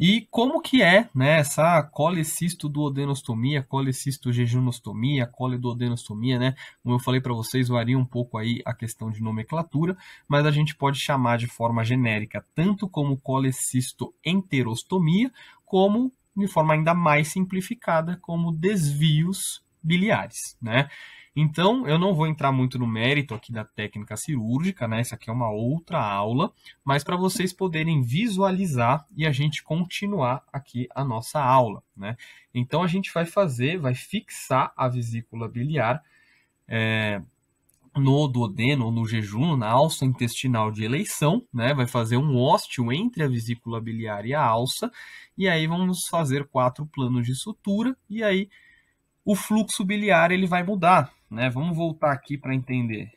E como que é né, essa colecisto duodenostomia, colecisto jejunostomia, coliduodenostomia, né? Como eu falei para vocês, varia um pouco aí a questão de nomenclatura, mas a gente pode chamar de forma genérica tanto como colecisto enterostomia, como de forma ainda mais simplificada, como desvios biliares, né? Então, eu não vou entrar muito no mérito aqui da técnica cirúrgica, né? Essa aqui é uma outra aula, mas para vocês poderem visualizar e a gente continuar aqui a nossa aula, né? Então, a gente vai fazer, vai fixar a vesícula biliar é, no duodeno ou no jejum, na alça intestinal de eleição, né? Vai fazer um ósteo entre a vesícula biliar e a alça, e aí vamos fazer quatro planos de sutura, e aí o fluxo biliar ele vai mudar. Né? Vamos voltar aqui para entender.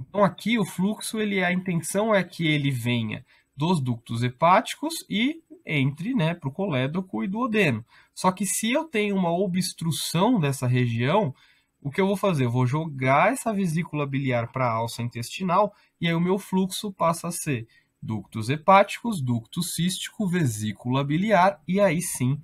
Então aqui o fluxo, ele a intenção é que ele venha dos ductos hepáticos e entre né, para o colédoco e duodeno. Só que se eu tenho uma obstrução dessa região, o que eu vou fazer? Eu vou jogar essa vesícula biliar para a alça intestinal e aí o meu fluxo passa a ser ductos hepáticos, ducto cístico, vesícula biliar e aí sim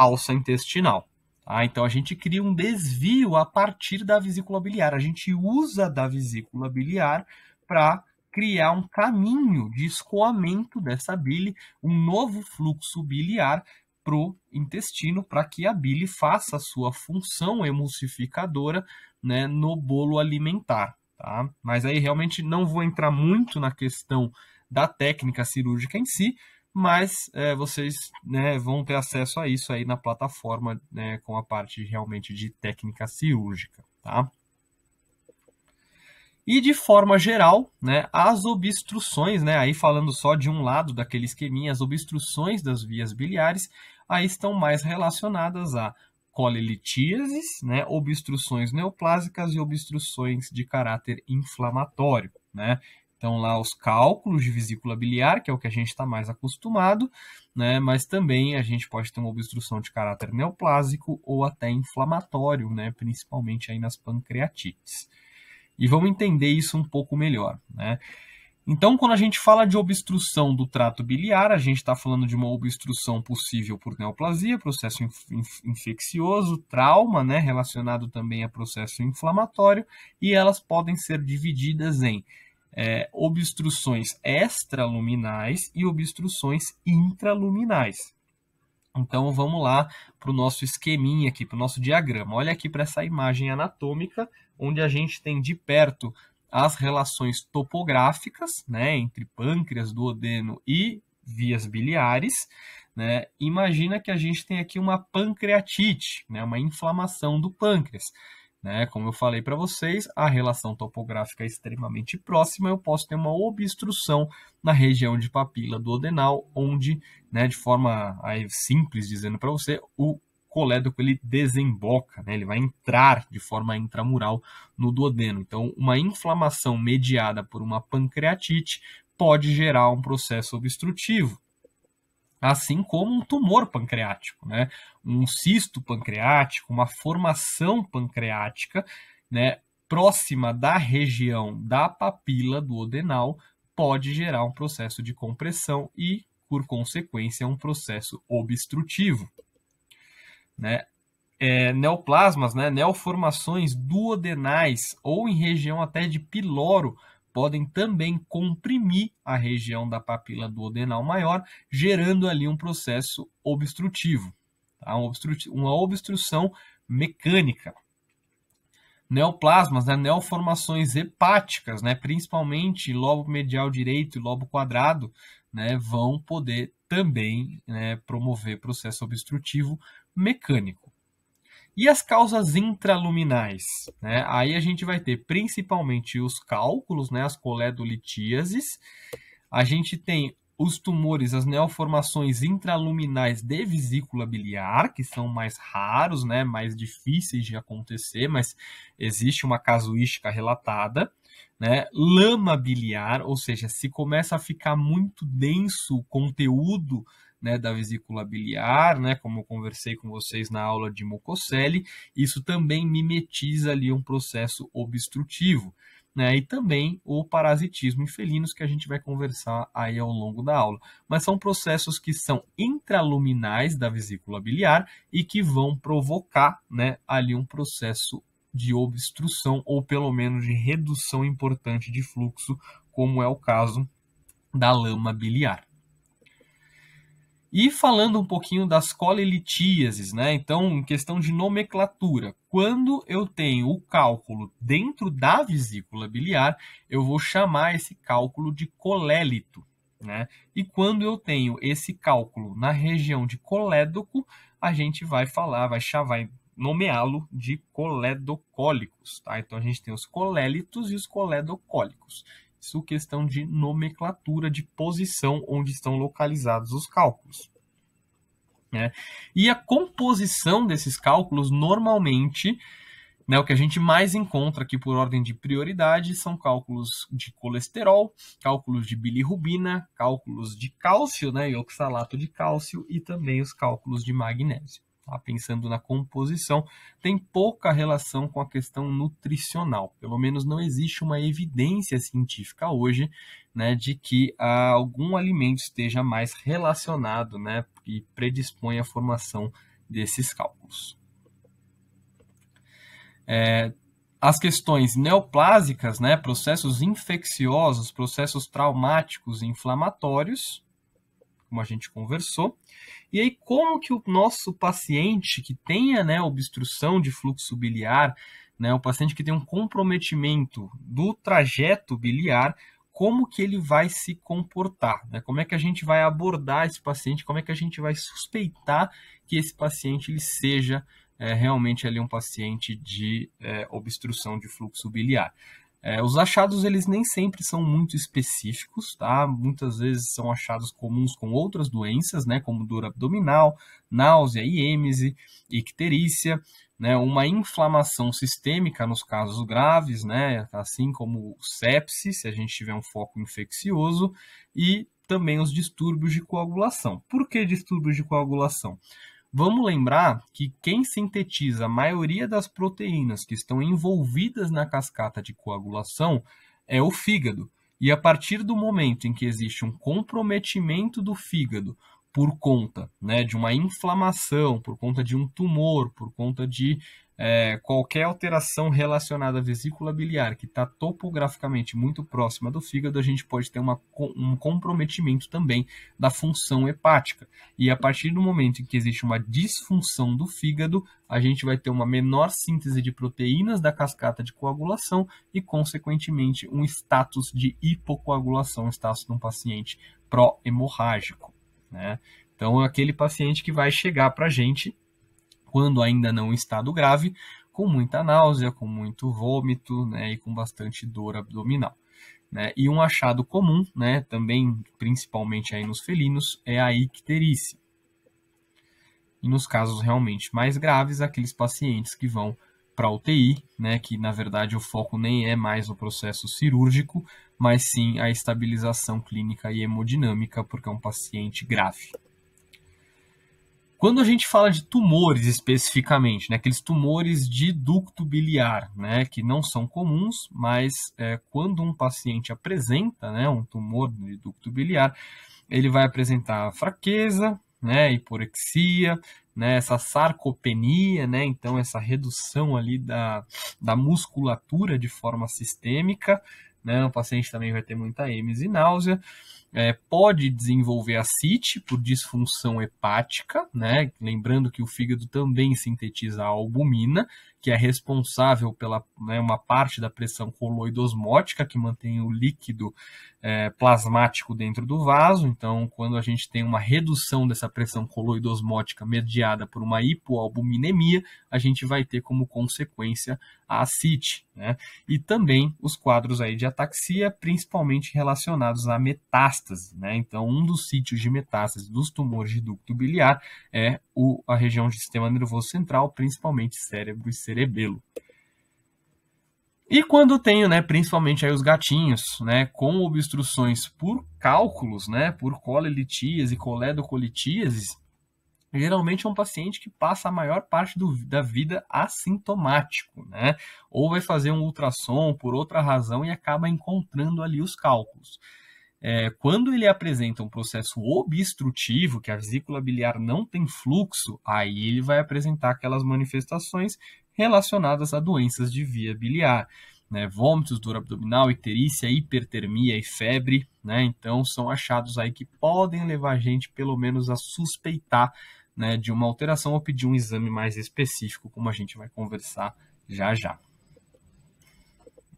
alça intestinal. Ah, então a gente cria um desvio a partir da vesícula biliar. A gente usa da vesícula biliar para criar um caminho de escoamento dessa bile, um novo fluxo biliar para o intestino, para que a bile faça a sua função emulsificadora né, no bolo alimentar. Tá? Mas aí realmente não vou entrar muito na questão da técnica cirúrgica em si, mas é, vocês né, vão ter acesso a isso aí na plataforma né, com a parte realmente de técnica cirúrgica, tá? E de forma geral, né, as obstruções, né, aí falando só de um lado daquele esqueminha, as obstruções das vias biliares, aí estão mais relacionadas a colelitíases, né, obstruções neoplásicas e obstruções de caráter inflamatório. Né? Então, lá os cálculos de vesícula biliar, que é o que a gente está mais acostumado, né? Mas também a gente pode ter uma obstrução de caráter neoplásico ou até inflamatório, né? Principalmente aí nas pancreatites. E vamos entender isso um pouco melhor, né? Então, quando a gente fala de obstrução do trato biliar, a gente está falando de uma obstrução possível por neoplasia, processo inf inf infeccioso, trauma, né, relacionado também a processo inflamatório, e elas podem ser divididas em é, obstruções extraluminais e obstruções intraluminais. Então vamos lá para o nosso esqueminha aqui, para o nosso diagrama. Olha aqui para essa imagem anatômica, onde a gente tem de perto as relações topográficas né, entre pâncreas, duodeno e vias biliares. Né? Imagina que a gente tem aqui uma pancreatite, né, uma inflamação do pâncreas. Né? Como eu falei para vocês, a relação topográfica é extremamente próxima, eu posso ter uma obstrução na região de papila do adenal, onde, né, de forma aí, simples dizendo para você, o colédoco ele desemboca, né? ele vai entrar de forma intramural no duodeno. Então, uma inflamação mediada por uma pancreatite pode gerar um processo obstrutivo assim como um tumor pancreático, né? um cisto pancreático, uma formação pancreática né, próxima da região da papila do odenal pode gerar um processo de compressão e, por consequência, um processo obstrutivo. Né? É, neoplasmas, né, neoformações duodenais ou em região até de piloro podem também comprimir a região da papila duodenal maior, gerando ali um processo obstrutivo, tá? uma obstrução mecânica. Neoplasmas, né? neoformações hepáticas, né? principalmente lobo medial direito e lobo quadrado, né? vão poder também né? promover processo obstrutivo mecânico. E as causas intraluminais? Né? Aí a gente vai ter principalmente os cálculos, né? as coledolitíases, a gente tem os tumores, as neoformações intraluminais de vesícula biliar, que são mais raros, né, mais difíceis de acontecer, mas existe uma casuística relatada. Né? Lama biliar, ou seja, se começa a ficar muito denso o conteúdo né, da vesícula biliar, né, como eu conversei com vocês na aula de Mucoselle, isso também mimetiza ali um processo obstrutivo. Né, e também o parasitismo em felinos, que a gente vai conversar aí ao longo da aula. Mas são processos que são intraluminais da vesícula biliar e que vão provocar né, ali um processo de obstrução ou pelo menos de redução importante de fluxo, como é o caso da lama biliar. E falando um pouquinho das colelitíases, né? Então, em questão de nomenclatura, quando eu tenho o cálculo dentro da vesícula biliar, eu vou chamar esse cálculo de colélito, né? E quando eu tenho esse cálculo na região de colédoco, a gente vai falar, vai chamar, nomeá-lo de coledocólicos, tá? Então a gente tem os colélitos e os coledocólicos isso questão de nomenclatura de posição onde estão localizados os cálculos. Né? E a composição desses cálculos normalmente né, o que a gente mais encontra aqui por ordem de prioridade são cálculos de colesterol, cálculos de bilirrubina, cálculos de cálcio né, e oxalato de cálcio e também os cálculos de magnésio tá? pensando na composição, tem pouca relação com a questão nutricional. Pelo menos não existe uma evidência científica hoje né, de que ah, algum alimento esteja mais relacionado né, e predispõe à formação desses cálculos. É, as questões neoplásicas, né, processos infecciosos, processos traumáticos e inflamatórios, como a gente conversou. E aí, como que o nosso paciente que tenha né, obstrução de fluxo biliar, né, o paciente que tem um comprometimento do trajeto biliar, como que ele vai se comportar, né? Como é que a gente vai abordar esse paciente? Como é que a gente vai suspeitar que esse paciente ele seja é, realmente ali um paciente de é, obstrução de fluxo biliar? É, os achados eles nem sempre são muito específicos, tá? Muitas vezes são achados comuns com outras doenças, né? Como dor abdominal, náusea, iêmese, icterícia, né? Uma inflamação sistêmica nos casos graves, né? Assim como sepse, se a gente tiver um foco infeccioso, e também os distúrbios de coagulação. Por que distúrbios de coagulação? Vamos lembrar que quem sintetiza a maioria das proteínas que estão envolvidas na cascata de coagulação é o fígado. E a partir do momento em que existe um comprometimento do fígado por conta né, de uma inflamação, por conta de um tumor, por conta de é, qualquer alteração relacionada à vesícula biliar que está topograficamente muito próxima do fígado, a gente pode ter uma, um comprometimento também da função hepática. E a partir do momento em que existe uma disfunção do fígado, a gente vai ter uma menor síntese de proteínas da cascata de coagulação e, consequentemente, um status de hipocoagulação, um status de um paciente pró-hemorrágico. Né? Então, é aquele paciente que vai chegar para a gente quando ainda não em estado grave, com muita náusea, com muito vômito né, e com bastante dor abdominal. Né? E um achado comum, né, também principalmente aí nos felinos, é a icterícia. E nos casos realmente mais graves, aqueles pacientes que vão para UTI, né, que na verdade o foco nem é mais o processo cirúrgico, mas sim a estabilização clínica e hemodinâmica, porque é um paciente grave. Quando a gente fala de tumores especificamente, né, aqueles tumores de ducto biliar, né, que não são comuns, mas é, quando um paciente apresenta né, um tumor de ducto biliar, ele vai apresentar fraqueza, né, hiporexia, né, essa sarcopenia, né, então essa redução ali da, da musculatura de forma sistêmica, né? O paciente também vai ter muita emes e náusea. É, pode desenvolver acite por disfunção hepática, né? Lembrando que o fígado também sintetiza a albumina, que é responsável pela né, uma parte da pressão coloidosmótica que mantém o líquido é, plasmático dentro do vaso. Então, quando a gente tem uma redução dessa pressão coloidosmótica mediada por uma hipoalbuminemia, a gente vai ter como consequência a acite. né? E também os quadros aí de ataxia, principalmente relacionados à metástase, né? Então, um dos sítios de metástase dos tumores de ducto biliar é o, a região do sistema nervoso central, principalmente cérebro e cerebelo. E quando tenho, né, principalmente aí os gatinhos, né, com obstruções por cálculos, né, por e coledocolitíase, geralmente é um paciente que passa a maior parte do, da vida assintomático, né, ou vai fazer um ultrassom por outra razão e acaba encontrando ali os cálculos é, quando ele apresenta um processo obstrutivo, que a vesícula biliar não tem fluxo, aí ele vai apresentar aquelas manifestações relacionadas a doenças de via biliar. Né, vômitos, dor abdominal, icterícia, hipertermia e febre, né, então são achados aí que podem levar a gente pelo menos a suspeitar né, de uma alteração ou pedir um exame mais específico, como a gente vai conversar já já.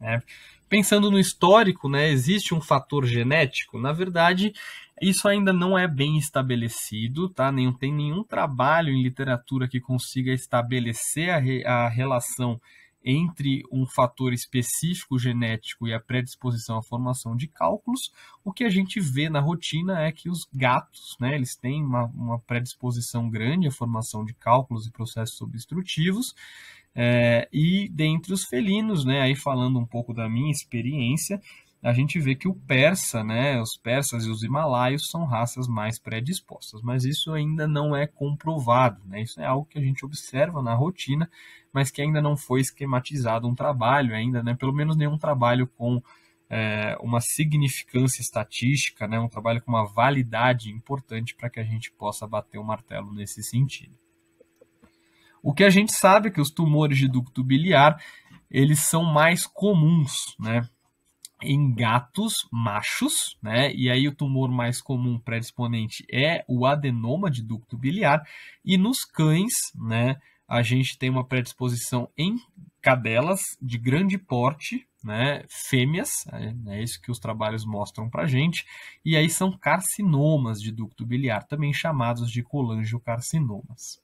Né? Pensando no histórico, né, existe um fator genético? Na verdade, isso ainda não é bem estabelecido, tá? Não tem nenhum trabalho em literatura que consiga estabelecer a, re, a relação entre um fator específico genético e a predisposição à formação de cálculos, o que a gente vê na rotina é que os gatos, né, eles têm uma, uma predisposição grande à formação de cálculos e processos obstrutivos, é, e dentre os felinos, né, aí falando um pouco da minha experiência, a gente vê que o persa, né, os persas e os himalaios são raças mais predispostas, mas isso ainda não é comprovado, né? Isso é algo que a gente observa na rotina, mas que ainda não foi esquematizado um trabalho ainda, né? Pelo menos nenhum trabalho com é, uma significância estatística, né? Um trabalho com uma validade importante para que a gente possa bater o martelo nesse sentido. O que a gente sabe é que os tumores de ducto biliar eles são mais comuns, né? em gatos machos, né? E aí o tumor mais comum predisponente é o adenoma de ducto biliar e nos cães, né? A gente tem uma predisposição em cadelas de grande porte, né, fêmeas, é, é isso que os trabalhos mostram para gente, e aí são carcinomas de ducto biliar, também chamados de colangiocarcinomas.